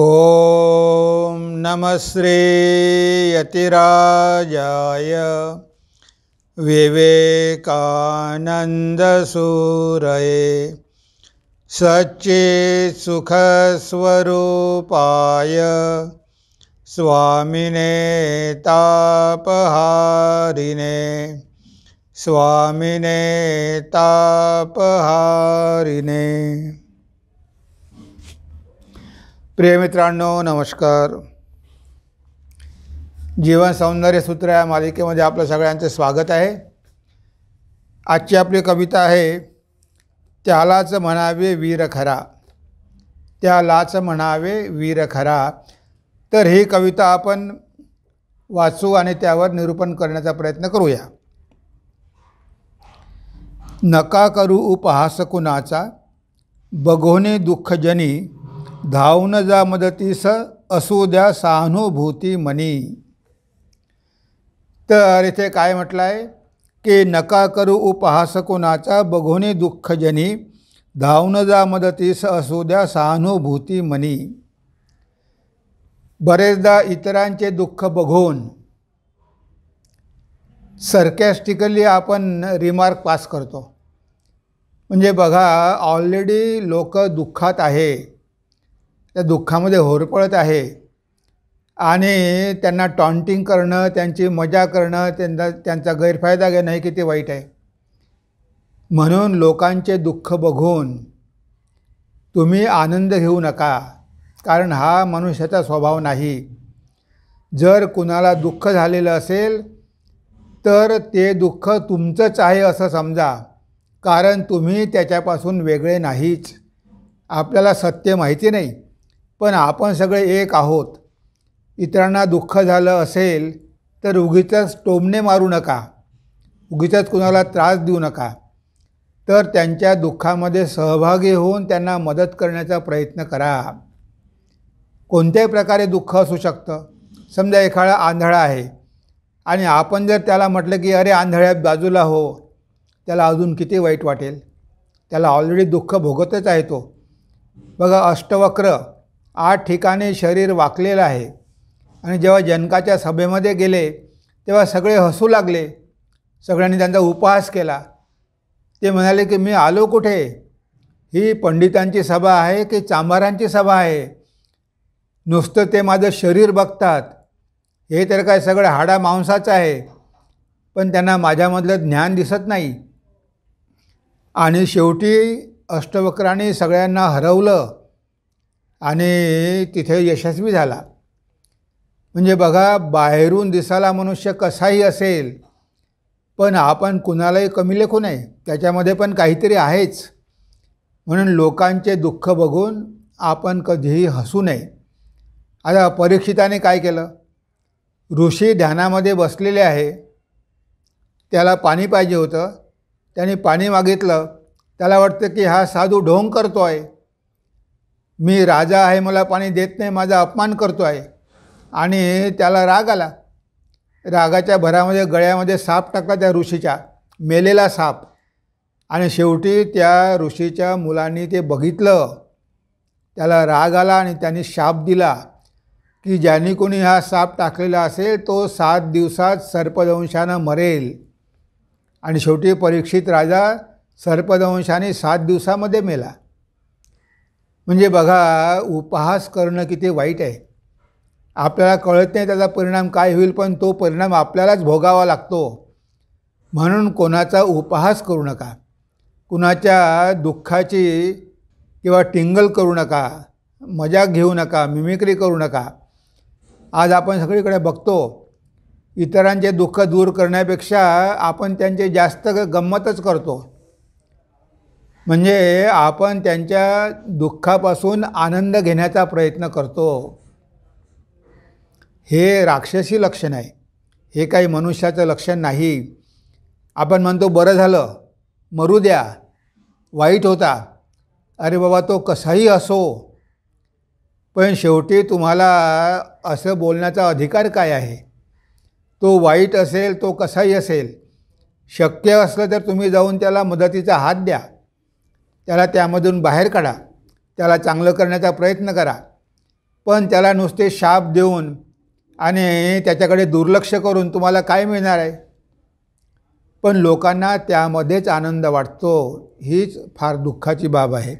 ॐ नमः श्रीयतिराजाय विवेकानन्दसूरये सुखस्वरूपाय स्वामिने तापहारिणे स्वामिने तापहारिणे प्रिय मित्रांनो नमस्कार जीवन सौंदर्य सूत्र या मालिकेमध्ये आपलं सगळ्यांचं स्वागत आहे आजची आपली कविता आहे त्यालाच म्हणावे वीर खरा त्यालाच म्हणावे वीर खरा तर ही कविता आपण वाचू आणि त्यावर निरूपण करण्याचा प्रयत्न करूया नका करू उपहास कुणाचा बघोने दुःखजनी धावून जा मदतीस असू द्या सहानुभूती मनी तर इथे काय म्हटलं आहे की नका करू उपहास कोणाचा दुःख जनी। धावून जा मदतीस असू द्या सहानुभूती मनी बरेचदा इतरांचे दुःख बघून सरकॅस्टिकली आपण रिमार्क पास करतो म्हणजे बघा ऑलरेडी लोक दुःखात आहे त्या दुःखामध्ये होरपळत आहे आणि त्यांना टॉन्टिंग करणं त्यांची मजा करणं त्यांना त्यांचा गैरफायदा घेणं हे किती वाईट आहे म्हणून लोकांचे दुःख बघून तुम्ही आनंद घेऊ नका कारण हा मनुष्याचा स्वभाव नाही जर कुणाला दुःख झालेलं असेल तर ते दुःख तुमचंच आहे असं समजा कारण तुम्ही त्याच्यापासून वेगळे नाहीच आपल्याला सत्य माहिती नाही पण आपण सगळे एक आहोत इतरांना दुःख झालं असेल तर उगीच टोमणे मारू नका उगीच कुणाला त्रास देऊ नका तर त्यांच्या दुःखामध्ये सहभागी होऊन त्यांना मदत करण्याचा प्रयत्न करा कोणत्याही प्रकारे दुःख असू शकतं समजा एखादा आंधळा आहे आणि आपण जर त्याला म्हटलं की अरे आंधळ्या बाजूला हो त्याला अजून किती वाईट वाटेल त्याला ऑलरेडी दुःख भोगतच आहे तो बघा अष्टवक्र आठ ठिकाणी शरीर वाकलेलं आहे आणि जेव्हा जनकाच्या सभेमध्ये गेले तेव्हा सगळे हसू लागले सगळ्यांनी त्यांचा उपहास केला ते म्हणाले की मी आलो कुठे ही पंडितांची सभा आहे की चांभारांची सभा आहे नुसतं ते माझं शरीर बघतात हे तर काय सगळं हाडा मांसाचं आहे पण त्यांना माझ्यामधलं ज्ञान दिसत नाही आणि शेवटी अष्टवक्राने सगळ्यांना हरवलं आणि तिथे यशस्वी झाला म्हणजे बघा बाहेरून दिसायला मनुष्य कसाही असेल पण आपण कुणालाही कमी लेखू नये त्याच्यामध्ये पण काहीतरी आहेच म्हणून लोकांचे दुःख बघून आपण कधीही हसू नये आता परीक्षिताने काय केलं ऋषी ध्यानामध्ये बसलेले आहे त्याला पाणी पाहिजे होतं त्याने पाणी मागितलं त्याला वाटतं की हा साधू ढोंग करतो आहे मी राजा आहे मला पाणी देत नाही माझा अपमान करतो आहे आणि त्याला राग आला रागाच्या भरामध्ये गळ्यामध्ये साप टाकला त्या ऋषीच्या मेलेला साप आणि शेवटी त्या ऋषीच्या मुलांनी ते बघितलं त्याला राग आला आणि त्यांनी शाप दिला की ज्यांनी कोणी हा साप टाकलेला असेल तो सात दिवसात सर्पदंशानं मरेल आणि शेवटी परीक्षित राजा सर्पदंशाने सात दिवसामध्ये मेला म्हणजे बघा उपहास करणं किती वाईट आहे आपल्याला कळत नाही त्याचा परिणाम काय होईल पण तो परिणाम आपल्यालाच भोगावा लागतो म्हणून कोणाचा उपहास करू नका कुणाच्या दुःखाची किंवा टिंगल करू नका मजाक घेऊ नका मिमिक्री करू नका आज आपण सगळीकडे बघतो इतरांचे दुःख दूर करण्यापेक्षा आपण त्यांचे जास्त गंमतच करतो म्हणजे आपण त्यांच्या दुःखापासून आनंद घेण्याचा प्रयत्न करतो हे राक्षसी लक्षण आहे हे काही मनुष्याचं लक्षण नाही आपण म्हणतो बरं झालं मरू द्या वाईट होता अरे बाबा तो कसाही असो पण शेवटी तुम्हाला असं बोलण्याचा अधिकार काय आहे तो वाईट असेल तो कसाही असेल शक्य असलं तर तुम्ही जाऊन त्याला मदतीचा हात द्या त्याला त्यामधून बाहेर काढा त्याला चांगलं करण्याचा प्रयत्न करा पण त्याला नुसते शाप देऊन आणि त्याच्याकडे दुर्लक्ष करून तुम्हाला काय मिळणार आहे पण लोकांना त्यामध्येच आनंद वाटतो हीच फार दुःखाची बाब आहे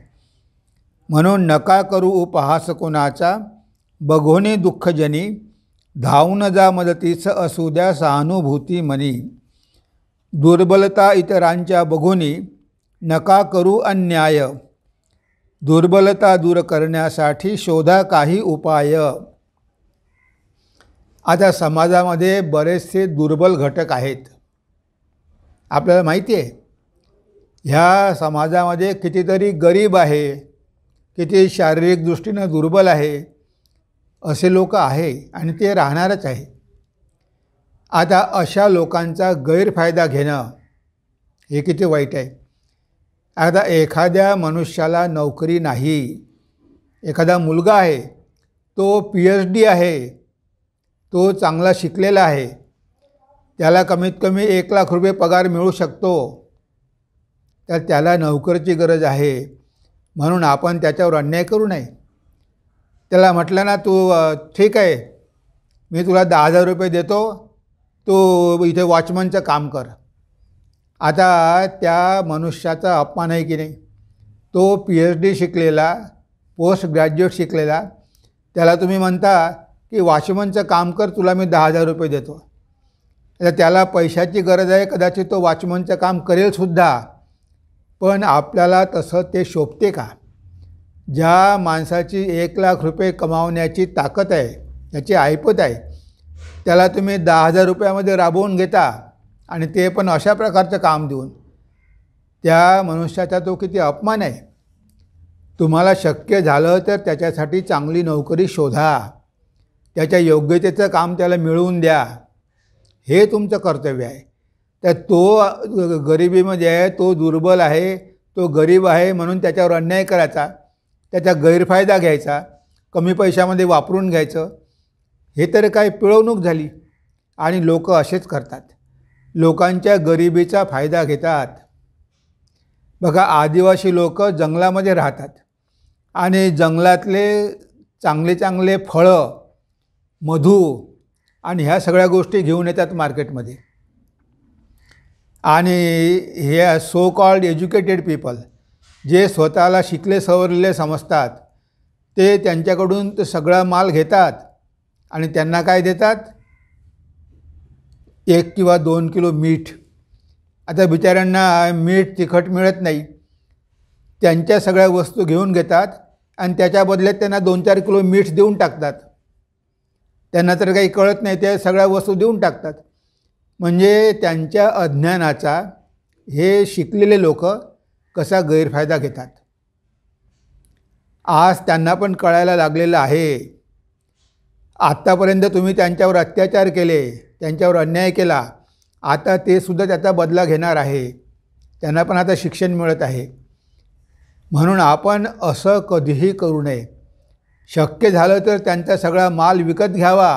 म्हणून नका करू उपहास कोणाचा बघोने दुःखजनी धावून जा मदतीस असू द्या सहानुभूती मनी दुर्बलता इतरांच्या बघोनी नका करू अन्याय दुर्बलता दूर करण्यासाठी शोधा काही उपाय आता समाजामध्ये बरेचसे दुर्बल घटक आहेत आपल्याला माहिती आहे ह्या समाजामध्ये कितीतरी गरीब आहे किती शारीरिक दुर्बल आहे असे लोक आहे आणि ते राहणारच आहे आता अशा लोकांचा गैरफायदा घेणं हे किती वाईट आहे आता एखाद्या मनुष्याला नोकरी नाही एखादा मुलगा आहे तो पी एच डी आहे तो चांगला शिकलेला आहे त्याला कमीत कमी एक लाख रुपये पगार मिळू शकतो तर त्याला नोकरीची गरज आहे म्हणून आपण त्याच्यावर अन्याय करू नये त्याला म्हटलं ना तू ठीक आहे मी तुला दहा हजार रुपये देतो तू इथे वॉचमनचं काम कर आता त्या मनुष्याचा अपमान आहे की नाही तो पी एच डी शिकलेला पोस्ट ग्रॅज्युएट शिकलेला त्याला तुम्ही म्हणता की वॉचमनचं काम कर तुला मी दहा हजार रुपये देतो तर त्याला पैशाची गरज आहे कदाचित तो वॉचमनचं काम करेलसुद्धा पण आपल्याला तसं ते शोभते का ज्या माणसाची एक लाख रुपये कमावण्याची ताकद आहे त्याची ऐपत आहे त्याला तुम्ही दहा हजार रुपयामध्ये राबवून घेता आणि ते पण अशा प्रकारचं काम देऊन त्या मनुष्याचा तो किती अपमान आहे तुम्हाला शक्य झालं तर त्याच्यासाठी चांगली नोकरी शोधा त्याच्या योग्यतेचं काम त्याला मिळवून द्या हे तुमचं कर्तव्य आहे तर तो गरिबीमध्ये आहे तो दुर्बल आहे तो गरीब आहे म्हणून त्याच्यावर अन्याय करायचा त्याचा गैरफायदा घ्यायचा कमी पैशामध्ये वापरून घ्यायचं हे तर काय पिळवणूक झाली आणि लोक असेच करतात लोकांच्या गरिबीचा फायदा घेतात बघा आदिवासी लोक जंगलामध्ये राहतात आणि जंगलातले चांगले चांगले फळं मधू आणि ह्या सगळ्या गोष्टी घेऊन येतात मार्केटमध्ये आणि हे सो कॉल्ड एज्युकेटेड पीपल जे स्वतःला शिकले सवरले समजतात ते त्यांच्याकडून सगळा माल घेतात आणि त्यांना काय देतात एक किंवा दोन किलो मीठ आता बिचाऱ्यांना मीठ तिखट मिळत नाही त्यांच्या सगळ्या वस्तू घेऊन घेतात आणि त्याच्या बदल्यात त्यांना दोन चार किलो मीठ देऊन टाकतात त्यांना तर काही कळत नाही त्या सगळ्या वस्तू देऊन टाकतात म्हणजे त्यांच्या अज्ञानाचा हे शिकलेले लोक कसा गैरफायदा घेतात आज त्यांना पण कळायला लागलेलं आहे आत्तापर्यंत तुम्ही त्यांच्यावर अत्याचार केले त्यांच्यावर अन्याय केला आता ते सुद्धा त्याचा बदला घेणार आहे त्यांना पण आता शिक्षण मिळत आहे म्हणून आपण असं कधीही करू नये शक्य झालं तर त्यांचा सगळा माल विकत घ्यावा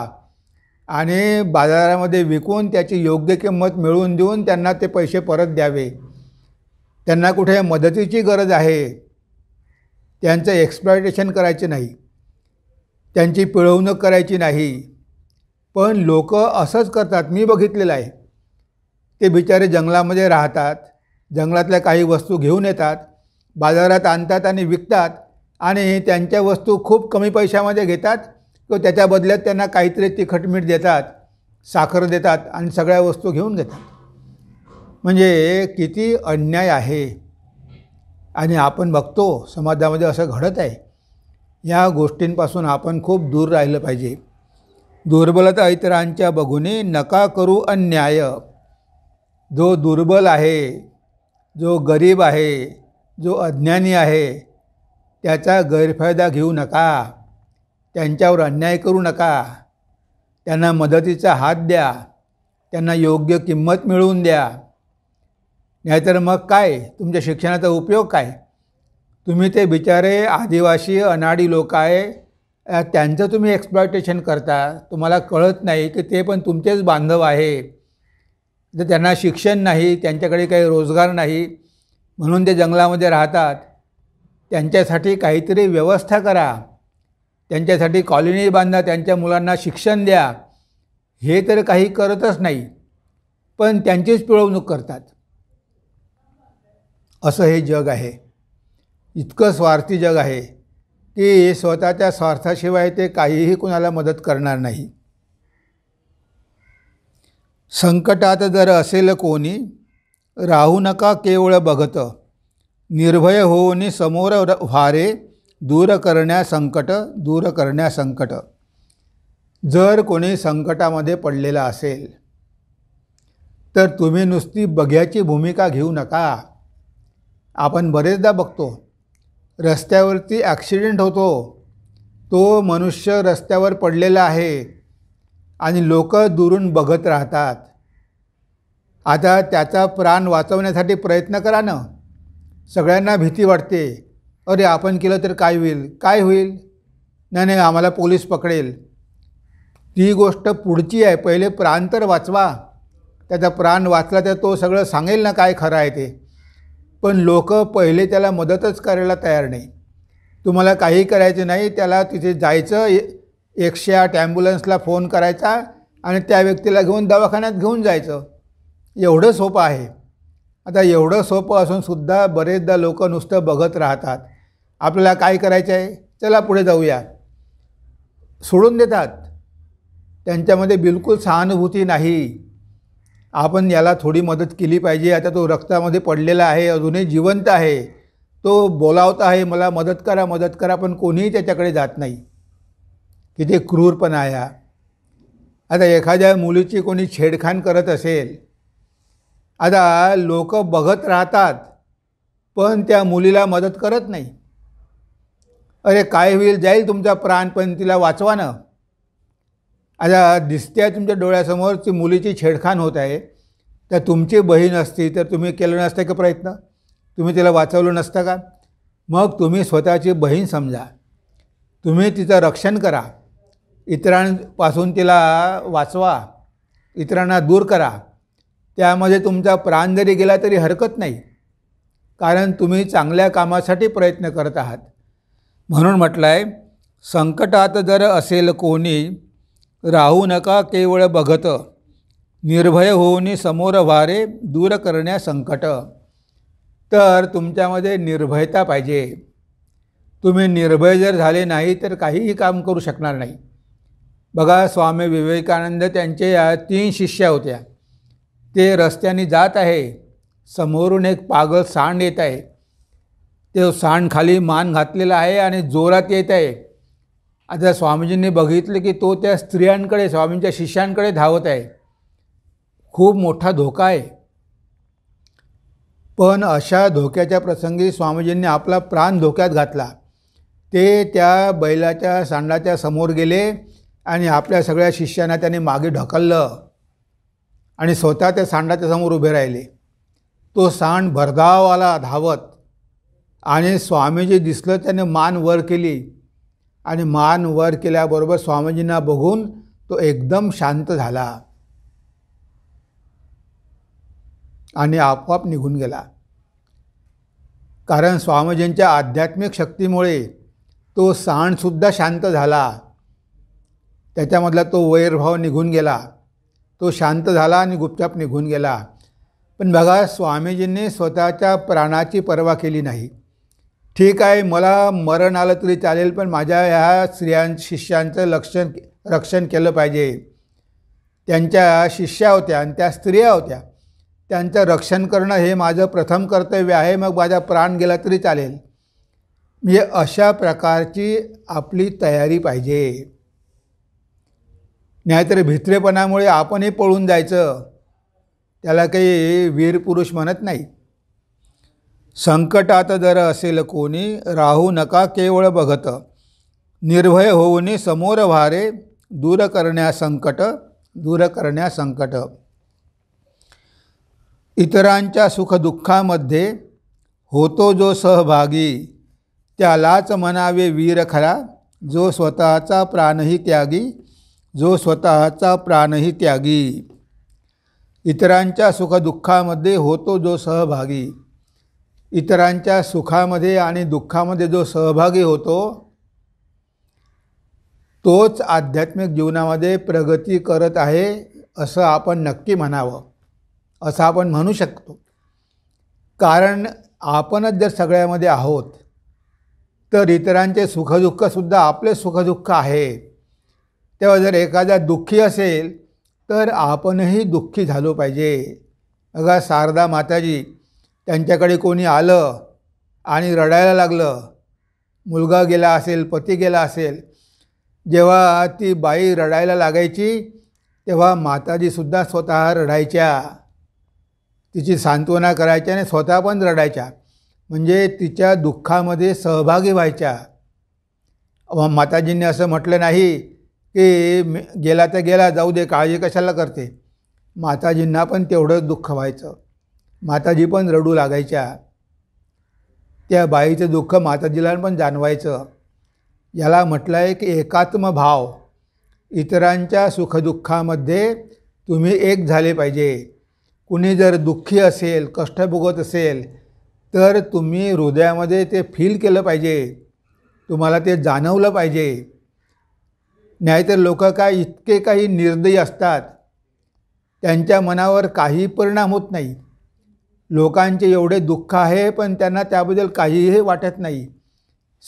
आणि बाजारामध्ये विकून त्याची योग्य किंमत मिळवून देऊन त्यांना ते पैसे परत द्यावे त्यांना कुठे मदतीची गरज आहे त्यांचं एक्सप्लॉयटेशन करायचे नाही त्यांची पिळवणूक करायची नाही पण लोक असंच करतात मी बघितलेलं आहे ते बिचारे जंगलामध्ये राहतात जंगलातल्या काही वस्तू घेऊन येतात बाजारात आणतात आणि विकतात आणि त्यांच्या वस्तू खूप कमी पैशामध्ये घेतात किंवा त्याच्या बदल्यात त्यांना काहीतरी मीठ देतात साखर देतात आणि सगळ्या वस्तू घेऊन घेतात म्हणजे किती अन्याय आहे आणि आपण बघतो समाजामध्ये असं घडत आहे या गोष्टींपासून आपण खूप दूर राहिलं पाहिजे दुर्बलता इतरांच्या बघूने नका करू अन्याय जो दुर्बल आहे जो गरीब आहे जो अज्ञानी आहे त्याचा गैरफायदा घेऊ नका त्यांच्यावर अन्याय करू नका त्यांना मदतीचा हात द्या त्यांना योग्य किंमत मिळवून द्या नाहीतर मग काय तुमच्या शिक्षणाचा उपयोग काय तुम्ही ते बिचारे आदिवासी अनाडी लोक आहे त्यांचं तुम्ही एक्सप्लॉयटेशन करता तुम्हाला कळत नाही की ते पण तुमचेच बांधव आहे तर त्यांना शिक्षण नाही त्यांच्याकडे काही रोजगार नाही म्हणून ते जंगलामध्ये राहतात त्यांच्यासाठी काहीतरी व्यवस्था करा त्यांच्यासाठी कॉलनी बांधा त्यांच्या मुलांना शिक्षण द्या हे तर काही करतच नाही पण त्यांचीच पिळवणूक करतात असं हे जग आहे इतकं स्वार्थी जग आहे की स्वतःच्या स्वार्थाशिवाय ते काहीही कुणाला मदत करणार नाही संकटात जर असेल कोणी राहू नका केवळ बघत निर्भय होऊन समोर व्हारे दूर करण्या संकट दूर करण्या संकट जर कोणी संकटामध्ये पडलेला असेल तर तुम्ही नुसती बघ्याची भूमिका घेऊ नका आपण बरेचदा बघतो रस्त्यावरती ॲक्सिडेंट होतो तो मनुष्य रस्त्यावर पडलेला आहे आणि लोक दुरून बघत राहतात आता त्याचा प्राण वाचवण्यासाठी प्रयत्न करा ना सगळ्यांना भीती वाटते अरे आपण केलं तर काय होईल काय होईल नाही नाही आम्हाला पोलीस पकडेल ती गोष्ट पुढची आहे पहिले प्राण तर वाचवा त्याचा प्राण वाचला तर तो सगळं सांगेल ना काय खरं आहे ते पण लोक पहिले त्याला मदतच करायला तयार नाही तुम्हाला काही करायचे नाही त्याला तिथे जायचं एकशे आठ ॲम्ब्युलन्सला फोन करायचा आणि त्या व्यक्तीला घेऊन दवाखान्यात घेऊन जायचं एवढं सोपं आहे आता एवढं सोपं असूनसुद्धा बरेचदा लोक नुसतं बघत राहतात आपल्याला काय करायचं आहे चला पुढे जाऊया सोडून देतात त्यांच्यामध्ये बिलकुल सहानुभूती नाही आपण याला थोडी मदत केली पाहिजे आता तो रक्तामध्ये पडलेला आहे अजूनही जिवंत आहे तो बोलावत आहे मला मदत करा मदत करा पण कोणीही त्याच्याकडे जात नाही किती क्रूरपणा या आता एखाद्या मुलीची कोणी छेडखान करत असेल आता लोक बघत राहतात पण त्या मुलीला मदत करत नाही अरे काय होईल जाईल तुमचा प्राण पण तिला वाचवा ना आता दिसते आहे तुमच्या डोळ्यासमोर ती मुलीची छेडखान होत आहे तर तुमची बहीण असती तर तुम्ही केलं नसतं का प्रयत्न तुम्ही तिला वाचवलं नसतं का मग तुम्ही स्वतःची बहीण समजा तुम्ही तिचं रक्षण करा इतरांपासून तिला वाचवा इतरांना दूर करा त्यामध्ये तुमचा प्राण जरी गेला तरी हरकत नाही कारण तुम्ही चांगल्या कामासाठी प्रयत्न करत आहात म्हणून म्हटलं आहे संकटात जर असेल कोणी राहू नका केवळ बघत निर्भय होऊन समोर वारे दूर करण्या संकट तर तुमच्यामध्ये निर्भयता पाहिजे तुम्ही निर्भय जर झाले नाही तर काहीही काम करू शकणार नाही बघा स्वामी विवेकानंद त्यांचे या तीन शिष्या होत्या ते रस्त्याने जात आहे समोरून एक पागल सांड येत आहे ते सांड खाली मान घातलेला आहे आणि जोरात येत आहे आता स्वामीजींनी बघितलं की तो त्या स्त्रियांकडे स्वामींच्या शिष्यांकडे धावत आहे खूप मोठा धोका आहे पण अशा धोक्याच्या प्रसंगी स्वामीजींनी आपला प्राण धोक्यात घातला ते त्या बैलाच्या सांडाच्या समोर गेले आणि आपल्या सगळ्या शिष्यांना त्याने मागे ढकललं आणि स्वतः त्या सांडाच्या समोर उभे राहिले तो सांड भरधावाला धावत आणि स्वामीजी दिसलं त्याने मान वर केली आणि मान वर केल्याबरोबर स्वामीजींना बघून तो एकदम शांत झाला आणि आपोआप निघून गेला कारण स्वामीजींच्या आध्यात्मिक शक्तीमुळे तो सणसुद्धा शांत झाला त्याच्यामधला तो वैरभाव निघून गेला तो शांत झाला आणि गुपचाप निघून गेला पण बघा स्वामीजींनी स्वतःच्या प्राणाची पर्वा केली नाही ठीक आहे मला मरण आलं तरी चालेल पण माझ्या ह्या स्त्रियां शिष्यांचं लक्षण रक्षण केलं पाहिजे त्यांच्या शिष्या होत्या आणि त्या स्त्रिया होत्या त्यांचं रक्षण करणं हे माझं प्रथम कर्तव्य आहे मग माझा प्राण गेला तरी चालेल म्हणजे अशा प्रकारची आपली तयारी पाहिजे नाहीतर भित्रेपणामुळे आपणही पळून जायचं त्याला काही वीर पुरुष म्हणत नाही संकटात जर असेल कोणी राहू नका केवळ बघत निर्भय होऊन समोर वारे दूर करण्या संकट दूर करण्या संकट इतरांच्या सुखदुःखामध्ये होतो जो सहभागी त्यालाच म्हणावे वीर खरा जो स्वतःचा प्राणही त्यागी जो स्वतःचा प्राणही त्यागी इतरांच्या सुखदुःखामध्ये होतो जो सहभागी इतरांच्या सुखामध्ये आणि दुःखामध्ये जो सहभागी होतो तोच आध्यात्मिक जीवनामध्ये प्रगती करत आहे असं आपण नक्की म्हणावं असं आपण म्हणू शकतो कारण आपणच जर सगळ्यामध्ये आहोत तर इतरांचे सुखदुःखसुद्धा आपले सुखदुःख आहे तेव्हा जर एखादा दुःखी असेल तर आपणही दुःखी झालो पाहिजे अगा शारदा माताजी त्यांच्याकडे कोणी आलं आणि रडायला लागलं मुलगा गेला असेल पती गेला असेल जेव्हा ती बाई रडायला लागायची तेव्हा माताजीसुद्धा स्वतः रडायच्या तिची सांत्वना करायच्या आणि स्वतः पण रडायच्या म्हणजे तिच्या दुःखामध्ये सहभागी व्हायच्या माताजींनी असं म्हटलं नाही की गेला तर गेला जाऊ दे काळजी कशाला करते माताजींना पण तेवढंच दुःख व्हायचं माताजी पण रडू लागायच्या त्या बाईचं दुःख माताजीला पण जाणवायचं याला म्हटलं आहे की एकात्म भाव इतरांच्या सुखदुःखामध्ये तुम्ही एक झाले पाहिजे कुणी जर दुःखी असेल कष्ट भोगत असेल तर तुम्ही हृदयामध्ये ते फील केलं पाहिजे तुम्हाला ते जाणवलं पाहिजे नाहीतर लोक काय इतके काही निर्दयी असतात त्यांच्या मनावर काही परिणाम होत नाही लोकांचे एवढे दुःख आहे पण त्यांना त्याबद्दल काहीही वाटत नाही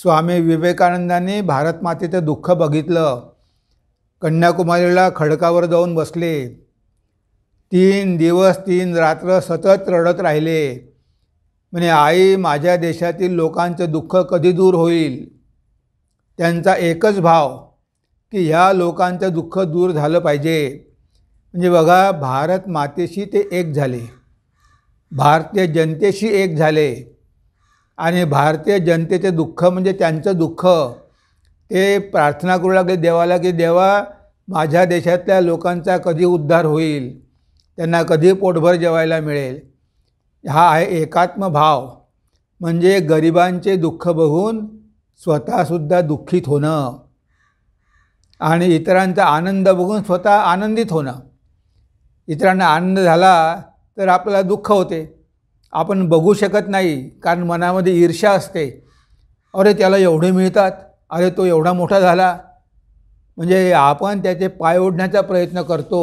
स्वामी विवेकानंदाने भारतमातेचं दुःख बघितलं कन्याकुमारीला खडकावर जाऊन बसले तीन दिवस तीन रात्र सतत रडत राहिले म्हणे आई माझ्या देशातील लोकांचं दुःख कधी दूर होईल त्यांचा एकच भाव की ह्या लोकांचं दुःख दूर झालं पाहिजे म्हणजे बघा भारत मातेशी ते एक झाले भारतीय जनतेशी एक झाले आणि भारतीय जनतेचे दुःख म्हणजे त्यांचं दुःख ते प्रार्थना करू लागले देवाला की देवा माझ्या देशातल्या लोकांचा कधी उद्धार होईल त्यांना कधी पोटभर जेवायला मिळेल हा आहे एकात्म भाव म्हणजे गरिबांचे दुःख बघून स्वतःसुद्धा दुःखित होणं आणि इतरांचा आनंद बघून स्वतः आनंदित होणं इतरांना आनंद झाला तर आपल्याला दुःख होते आपण बघू शकत नाही कारण मनामध्ये ईर्षा असते अरे त्याला एवढे मिळतात अरे तो एवढा मोठा झाला म्हणजे आपण त्याचे पाय ओढण्याचा प्रयत्न करतो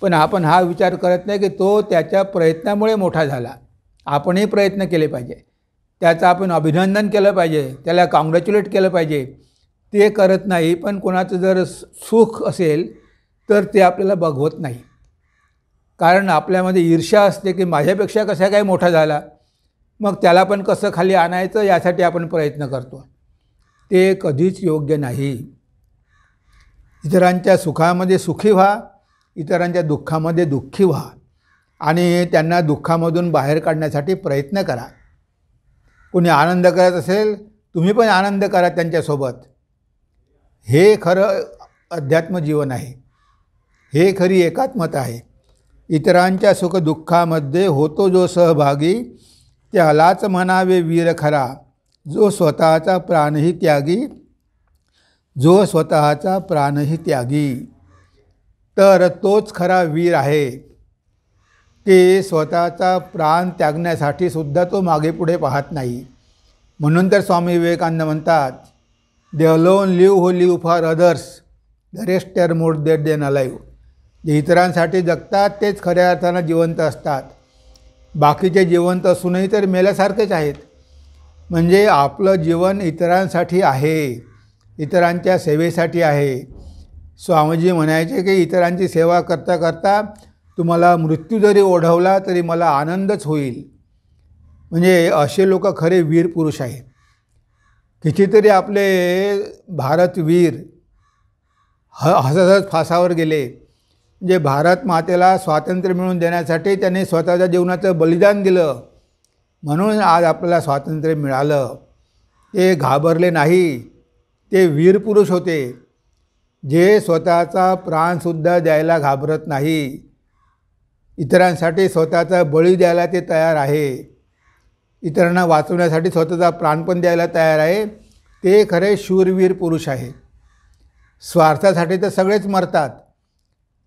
पण आपण हा विचार करत नाही की तो त्याच्या प्रयत्नामुळे मोठा झाला आपणही प्रयत्न केले पाहिजे त्याचं आपण अभिनंदन केलं पाहिजे त्याला कॉंग्रॅच्युलेट केलं पाहिजे ते करत नाही पण कोणाचं जर सुख असेल तर ते आपल्याला बघवत नाही कारण आपल्यामध्ये ईर्ष्या असते की माझ्यापेक्षा कसा काही मोठा झाला मग त्याला पण कसं खाली आणायचं यासाठी आपण प्रयत्न करतो ते कधीच योग्य नाही इतरांच्या सुखामध्ये सुखी व्हा इतरांच्या दुःखामध्ये दुःखी व्हा आणि त्यांना दुःखामधून बाहेर काढण्यासाठी प्रयत्न करा कोणी आनंद करत असेल तुम्ही पण आनंद करा त्यांच्यासोबत हे खरं अध्यात्मजीवन आहे हे खरी एकात्मता आहे इतरांच्या सुखदुःखामध्ये होतो जो सहभागी त्यालाच म्हणावे वीर खरा जो स्वतःचा प्राणही त्यागी जो स्वतःचा प्राणही त्यागी तर तोच खरा वीर आहे की स्वतःचा प्राण त्यागण्यासाठी सुद्धा तो मागे पुढे पाहत नाही म्हणून तर स्वामी विवेकानंद म्हणतात they alone live who live for others the rest are more dead than alive जे इतरांसाठी जगतात तेच खऱ्या अर्थानं जिवंत असतात बाकीचे जिवंत असूनही तर मेल्यासारखेच आहेत म्हणजे आपलं जीवन इतरांसाठी आहे इतरांच्या सेवेसाठी आहे स्वामीजी म्हणायचे की इतरांची सेवा करता करता तुम्हाला मृत्यू जरी ओढवला तरी मला आनंदच होईल म्हणजे असे लोक खरे वीर पुरुष आहेत कितीतरी आपले भारतवीर ह हसत फासावर गेले जे भारत मातेला स्वातंत्र्य मिळवून देण्यासाठी त्यांनी स्वतःच्या जीवनाचं बलिदान दिलं म्हणून आज आपल्याला स्वातंत्र्य मिळालं ते घाबरले नाही ते वीर पुरुष होते जे स्वतःचा प्राणसुद्धा द्यायला घाबरत नाही इतरांसाठी स्वतःचा बळी द्यायला ते तयार आहे इतरांना वाचवण्यासाठी स्वतःचा प्राण पण द्यायला तयार आहे ते खरे शूरवीर पुरुष आहे स्वार्थासाठी तर सगळेच मरतात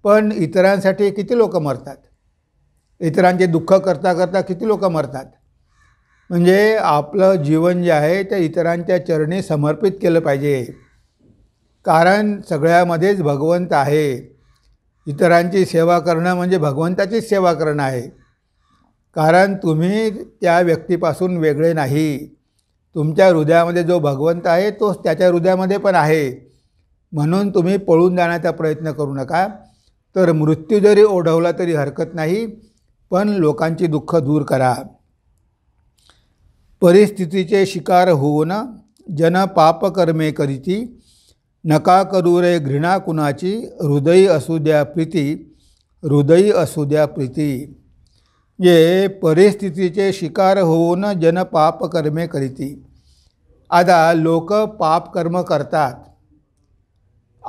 पण इतरांसाठी किती लोक मरतात इतरांचे दुःख करता करता किती लोक मरतात म्हणजे आपलं जीवन जे आहे ते इतरांच्या चरणी समर्पित केलं पाहिजे कारण सगळ्यामध्येच भगवंत आहे इतरांची सेवा करणं म्हणजे भगवंताचीच सेवा करणं आहे कारण तुम्ही त्या व्यक्तीपासून वेगळे नाही तुमच्या हृदयामध्ये जो भगवंत आहे तोच त्याच्या हृदयामध्ये पण आहे म्हणून तुम्ही पळून जाण्याचा प्रयत्न करू नका तर मृत्यू जरी ओढवला तरी हरकत नाही पण लोकांची दुःख दूर करा परिस्थितीचे शिकार होऊन जन पापकर्मे करीती नका करू रे घृणा कुणाची हृदयी असू द्या प्रीती हृदयी असू द्या प्रीती जे परिस्थितीचे शिकार होऊन जन पापकर्मे करीती आता लोक पापकर्म करतात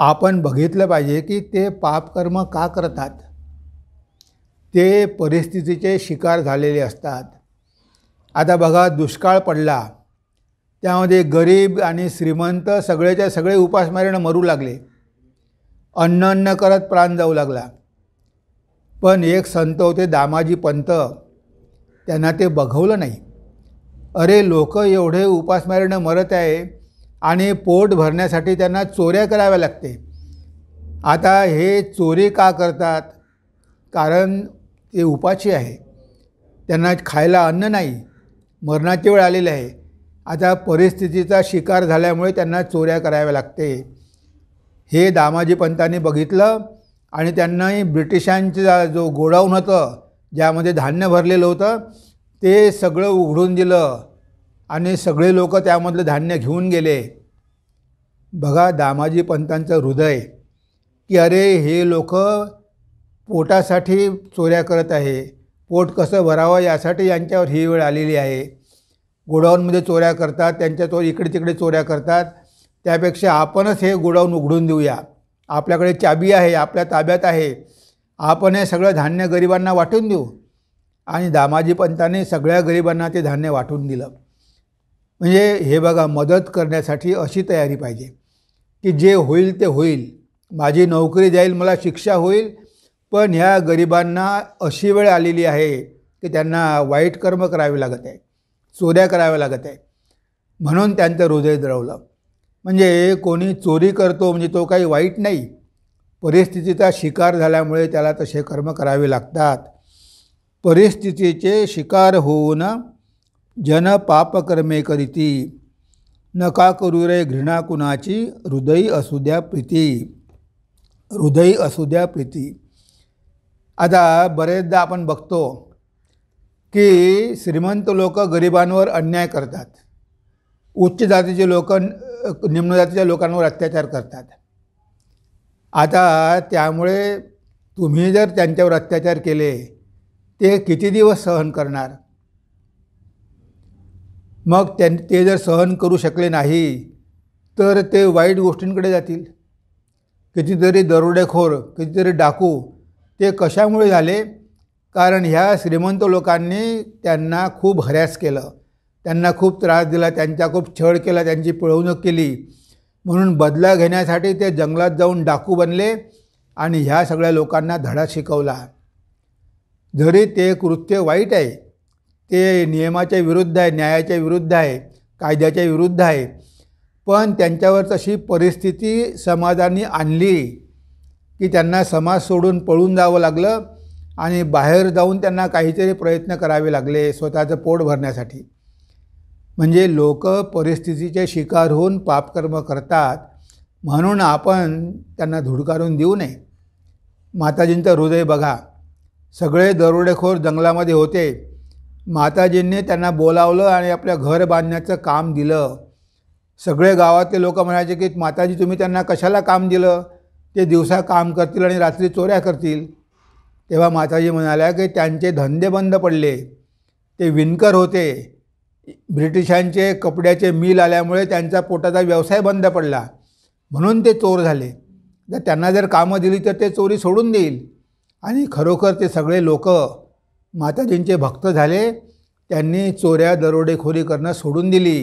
आपण बघितलं पाहिजे की ते पापकर्म का करतात ते परिस्थितीचे शिकार झालेले असतात आता बघा दुष्काळ पडला त्यामध्ये गरीब आणि श्रीमंत सगळेच्या सगळे उपासमारीनं मरू लागले अन्न अन्न करत प्राण जाऊ लागला पण एक संत होते दामाजी पंत त्यांना ते बघवलं नाही अरे लोक एवढे उपासमारीनं मरत आहे आणि पोट भरण्यासाठी त्यांना चोऱ्या कराव्या लागते आता हे चोरी का करतात कारण ते उपाशी आहे त्यांना खायला अन्न नाही मरणाची वेळ आलेली आहे आता परिस्थितीचा शिकार झाल्यामुळे त्यांना चोऱ्या कराव्या लागते हे दामाजी पंतांनी बघितलं आणि त्यांनाही ब्रिटिशांचा जो गोडाऊन होतं ज्यामध्ये धान्य भरलेलं होतं ते सगळं उघडून दिलं आणि सगळे लोक त्यामधलं धान्य घेऊन गेले बघा दामाजी पंतांचं हृदय की अरे हे लोक पोटासाठी चोऱ्या करत आहे पोट कसं भरावं यासाठी यांच्यावर ही वेळ आलेली आहे गोडाऊनमध्ये चोऱ्या करतात त्यांच्या चोर इकडे तिकडे चोऱ्या करतात त्यापेक्षा आपणच हे गोडाऊन उघडून देऊया आपल्याकडे चाबी आहे आपल्या ताब्यात आहे आपण हे सगळं धान्य गरिबांना वाटून देऊ आणि दामाजी पंतांनी सगळ्या गरिबांना ते धान्य वाटून दिलं म्हणजे हे बघा मदत करण्यासाठी अशी तयारी पाहिजे की जे होईल ते होईल माझी नोकरी जाईल मला शिक्षा होईल पण ह्या गरिबांना अशी वेळ आलेली आहे की त्यांना वाईट कर्म करावे लागत आहे चोऱ्या कराव्या लागत आहे म्हणून त्यांचं हृदय द्रवलं म्हणजे कोणी चोरी करतो म्हणजे तो काही वाईट नाही परिस्थितीचा शिकार झाल्यामुळे त्याला तसे कर्म करावे लागतात परिस्थितीचे शिकार होऊन जन पापकर्मे करीती नका करू रे घृणा कुणाची हृदयी असू द्या प्रीती हृदयी असू द्या प्रीती आता बरेचदा आपण बघतो की श्रीमंत लोक गरिबांवर अन्याय करतात उच्च जातीचे लोक निम्न जातीच्या लोकांवर अत्याचार करतात आता त्यामुळे तुम्ही जर त्यांच्यावर अत्याचार केले ते किती दिवस सहन करणार मग त्यां ते जर सहन करू शकले नाही तर ते वाईट गोष्टींकडे जातील कितीतरी दरोडेखोर कितीतरी डाकू ते कशामुळे झाले कारण ह्या श्रीमंत लोकांनी त्यांना खूप हऱ्यास केलं त्यांना खूप त्रास दिला त्यांचा खूप छळ केला त्यांची पिळवणूक केली म्हणून बदला घेण्यासाठी ते जंगलात जाऊन डाकू बनले आणि ह्या सगळ्या लोकांना धडा शिकवला जरी ते कृत्य वाईट आहे ते नियमाच्या विरुद्ध आहे न्यायाच्या विरुद्ध आहे कायद्याच्या विरुद्ध आहे पण त्यांच्यावर तशी परिस्थिती समाजाने आणली की त्यांना समाज सोडून पळून जावं लागलं आणि बाहेर जाऊन त्यांना काहीतरी प्रयत्न करावे लागले स्वतःचं पोट भरण्यासाठी म्हणजे लोक परिस्थितीचे शिकार होऊन पापकर्म करतात म्हणून आपण त्यांना धुडकारून देऊ नये माताजींचं हृदय बघा सगळे दरोडेखोर जंगलामध्ये होते माताजींनी त्यांना बोलावलं आणि आपल्या घर बांधण्याचं काम दिलं सगळे गावातले लोक म्हणायचे की माताजी तुम्ही त्यांना कशाला काम दिलं ते दिवसा काम करतील आणि रात्री चोऱ्या करतील तेव्हा माताजी म्हणाल्या की त्यांचे धंदे बंद पडले ते विणकर होते ब्रिटिशांचे कपड्याचे मिल आल्यामुळे त्यांचा पोटाचा व्यवसाय बंद पडला म्हणून ते चोर झाले जर त्यांना जर कामं दिली तर ते चोरी सोडून देईल आणि खरोखर ते सगळे लोकं माताजींचे भक्त झाले त्यांनी चोऱ्या दरोडेखोरी करणं सोडून दिली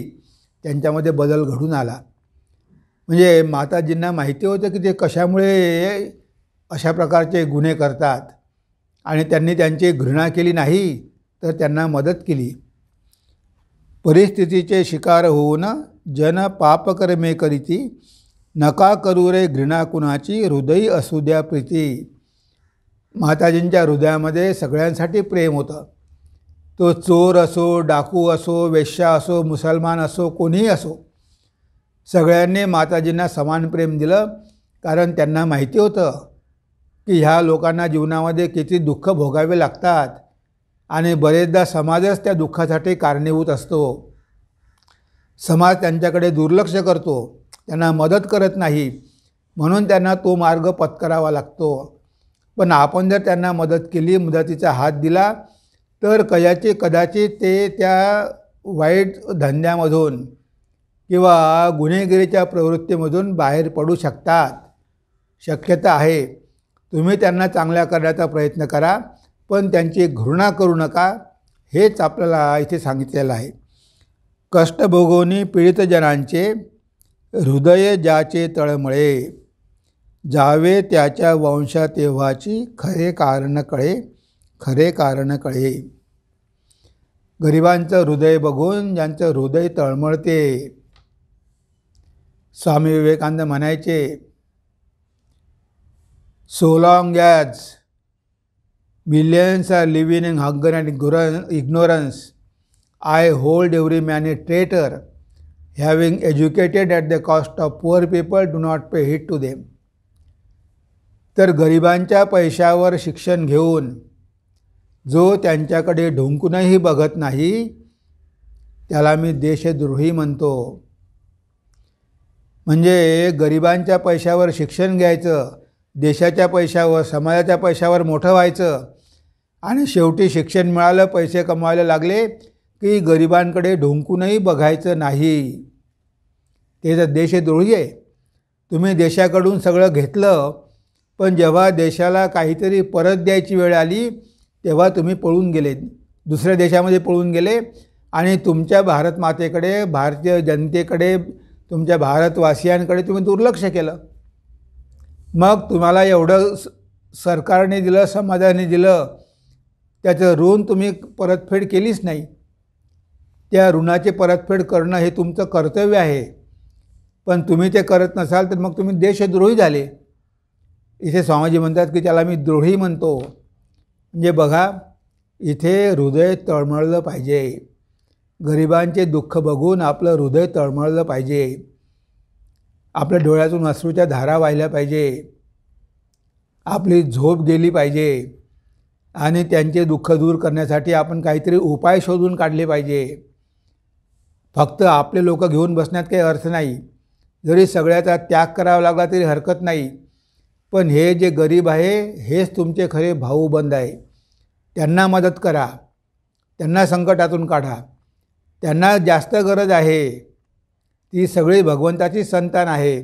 त्यांच्यामध्ये बदल घडून आला म्हणजे माताजींना माहिती होतं की ते कशामुळे अशा प्रकारचे गुन्हे करतात आणि त्यांनी त्यांची घृणा केली नाही तर त्यांना मदत केली परिस्थितीचे शिकार होऊन जन पापकर्मे करीती नका करू रे घृणा कुणाची हृदयी असू द्या प्रीती माताजींच्या हृदयामध्ये सगळ्यांसाठी प्रेम होतं तो चोर असो डाकू असो वेश्या असो मुसलमान असो कोणीही असो सगळ्यांनी माताजींना समान प्रेम दिलं कारण त्यांना माहिती होतं की ह्या लोकांना जीवनामध्ये किती दुःख भोगावे लागतात आणि बरेचदा समाजच त्या दुःखासाठी कारणीभूत असतो समाज त्यांच्याकडे दुर्लक्ष करतो त्यांना मदत करत नाही म्हणून त्यांना तो मार्ग पत्करावा लागतो पण आपण जर त्यांना मदत केली मदतीचा हात दिला तर कदाचित कदाचित ते त्या वाईट धंद्यामधून किंवा गुन्हेगिरीच्या प्रवृत्तीमधून बाहेर पडू शकतात शक्यता आहे तुम्ही त्यांना चांगल्या करण्याचा प्रयत्न करा पण त्यांची घृणा करू नका हेच आपल्याला इथे सांगितलेलं आहे कष्ट पीडितजनांचे हृदय ज्याचे तळमळे जावे त्याच्या वंशा तेव्हाची खरे कारण कळे खरे कारण कळे गरिबांचं हृदय बघून ज्यांचं हृदय तळमळते स्वामी विवेकानंद म्हणायचे so long as millions are living in hunger and गुर ignorance I hold every man a traitor having educated at the cost of poor people do not pay heed to them तर गरिबांच्या पैशावर शिक्षण घेऊन जो त्यांच्याकडे ढोंकूनही बघत नाही त्याला मी देशद्रोही म्हणतो म्हणजे गरिबांच्या पैशावर शिक्षण घ्यायचं देशाच्या पैशावर समाजाच्या पैशावर मोठं व्हायचं आणि शेवटी शिक्षण मिळालं पैसे कमवायला लागले की गरिबांकडे ढोंकूनही बघायचं नाही ते तर देशद्रोही आहे तुम्ही देशाकडून सगळं घेतलं पण जेव्हा देशाला काहीतरी परत द्यायची वेळ आली तेव्हा तुम्ही पळून गेले दुसऱ्या देशामध्ये पळून गेले आणि तुमच्या भारत मातेकडे भारतीय जनतेकडे तुमच्या भारतवासियांकडे तुम्ही दुर्लक्ष केलं मग तुम्हाला एवढं सरकारने दिलं समाजाने दिलं त्याचं ऋण तुम्ही परतफेड केलीच नाही त्या ऋणाची परतफेड करणं हे तुमचं कर्तव्य आहे पण तुम्ही ते करत नसाल तर मग तुम्ही देशद्रोही झाले इथे स्वामीजी म्हणतात की त्याला मी द्रोही म्हणतो म्हणजे बघा इथे हृदय तळमळलं पाहिजे गरिबांचे दुःख बघून आपलं हृदय तळमळलं पाहिजे आपल्या डोळ्यातून अश्रूच्या धारा व्हायला पाहिजे आपली झोप गेली पाहिजे आणि त्यांचे दुःख दूर करण्यासाठी आपण काहीतरी उपाय शोधून काढले पाहिजे फक्त आपले लोक घेऊन बसण्यात काही अर्थ नाही जरी सगळ्याचा त्याग करावा लागला तरी हरकत नाही पण हे जे गरीब आहे हेच तुमचे खरे भाऊबंद आहे त्यांना मदत करा त्यांना संकटातून काढा त्यांना जास्त गरज आहे ती सगळी भगवंताची संतान आहे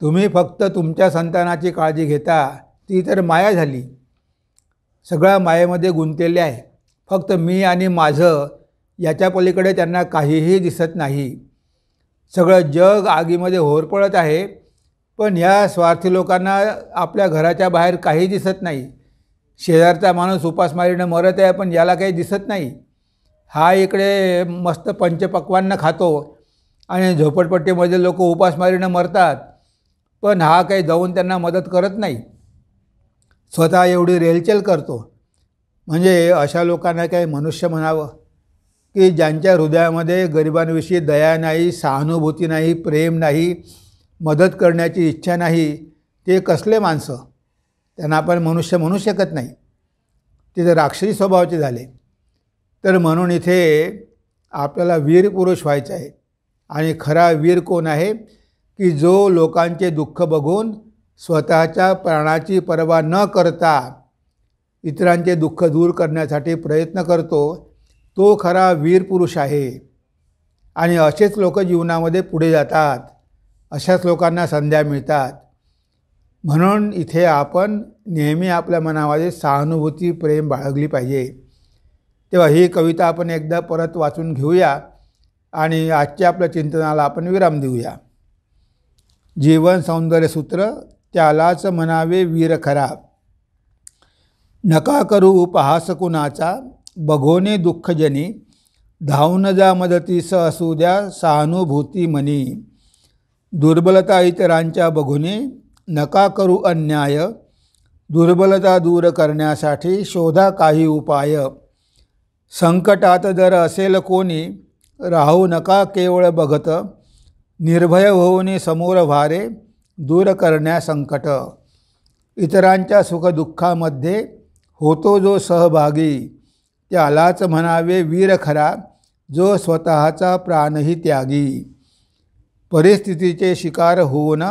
तुम्ही फक्त तुमच्या संतानाची काळजी घेता ती तर माया झाली सगळ्या मायेमध्ये गुंतलेले आहे फक्त मी आणि माझं याच्या पलीकडे त्यांना काहीही दिसत नाही सगळं जग आगीमध्ये होरपळत आहे पण ह्या स्वार्थी लोकांना आपल्या घराच्या बाहेर काही दिसत नाही शेजारचा माणूस उपासमारीनं मरत आहे पण याला काही दिसत नाही हा इकडे मस्त पंचपक्वांना खातो आणि झोपडपट्टीमध्ये लोक उपासमारीनं मरतात पण हा काही जाऊन त्यांना मदत करत नाही स्वतः एवढी रेलचेल करतो म्हणजे अशा लोकांना काही मनुष्य म्हणावं की ज्यांच्या हृदयामध्ये गरिबांविषयी दया नाही सहानुभूती नाही प्रेम नाही मदत करण्याची इच्छा नाही ते कसले माणसं त्यांना आपण मनुष्य म्हणू शकत नाही ते जर राक्षसी स्वभावाचे झाले तर म्हणून इथे आपल्याला वीर पुरुष व्हायचं आहे आणि खरा वीर कोण आहे की जो लोकांचे दुःख बघून स्वतःच्या प्राणाची पर्वा न करता इतरांचे दुःख दूर करण्यासाठी प्रयत्न करतो तो खरा वीर पुरुष आहे आणि असेच लोक जीवनामध्ये पुढे जातात अशाच लोकांना संध्या मिळतात म्हणून इथे आपण नेहमी आपल्या मनामध्ये सहानुभूती प्रेम बाळगली पाहिजे तेव्हा ही कविता आपण एकदा परत वाचून घेऊया आणि आजच्या आपल्या चिंतनाला आपण विराम देऊया जीवन सौंदर्यसूत्र त्यालाच म्हणावे वीर खरा नका करू उपहास कुणाचा बघोने दुःखजनी धावून जा मदतीस असू द्या सहानुभूती मनी दुर्बलता इतरांच्या बघूने नका करू अन्याय दुर्बलता दूर करण्यासाठी शोधा काही उपाय संकटात जर असेल कोणी राहू नका केवळ बघत निर्भय होऊन समोर भारे दूर करण्या संकट इतरांच्या सुखदुःखामध्ये होतो जो सहभागी त्यालाच म्हणावे वीर खरा जो स्वतःचा प्राणही त्यागी परिस्थितीचे शिकार होऊन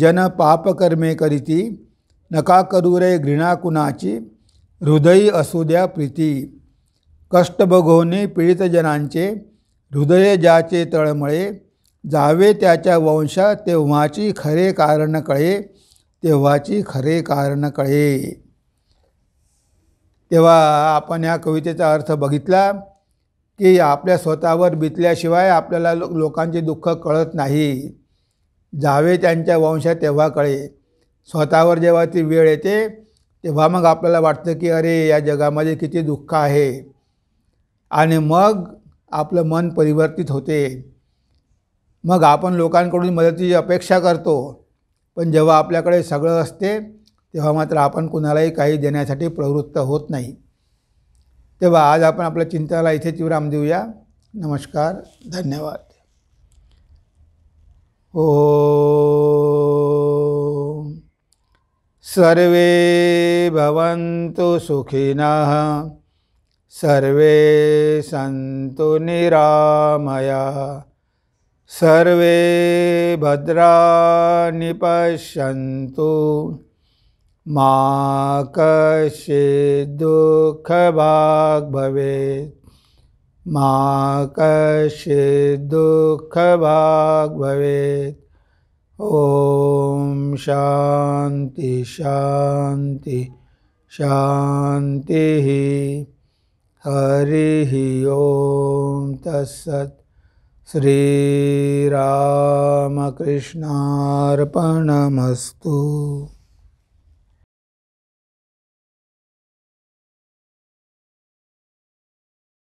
जन पापकर्मे करीती नका करू रे घृणा कुणाची हृदयी असू द्या प्रीती कष्ट बघोनी पीडितजनांचे हृदय ज्याचे तळमळे जावे त्याच्या वंशा तेव्हाची खरे कारण कळे तेव्हाची खरे कारण कळे तेव्हा आपण या कवितेचा अर्थ बघितला की आपल्या स्वतःवर बितल्याशिवाय आपल्याला लो लोकांचे दुःख कळत नाही जावे त्यांच्या वंशात तेव्हा कळे स्वतःवर जेव्हा ती वेळ येते तेव्हा मग आपल्याला वाटतं की अरे या जगामध्ये किती दुःख आहे आणि मग आपलं मन परिवर्तित होते मग आपण लोकांकडून मदतीची अपेक्षा करतो पण जेव्हा आपल्याकडे सगळं असते तेव्हा मात्र आपण कुणालाही काही देण्यासाठी प्रवृत्त होत नाही तेव्हा आज आपण अपने चिंताला इथेच विराम देऊया नमस्कार धन्यवाद ओ सर्वे भवन्तु सुखिनः सर्वे सन्तु निरामया सर्वे भद्रा पश्यन्तु मा दुःखभाग् भवे मा दुःखभाग् भवे ॐ शान्ति शान्ति शान्तिः हरिः ॐ तत्सत् श्रीरामकृष्णार्पणमस्तु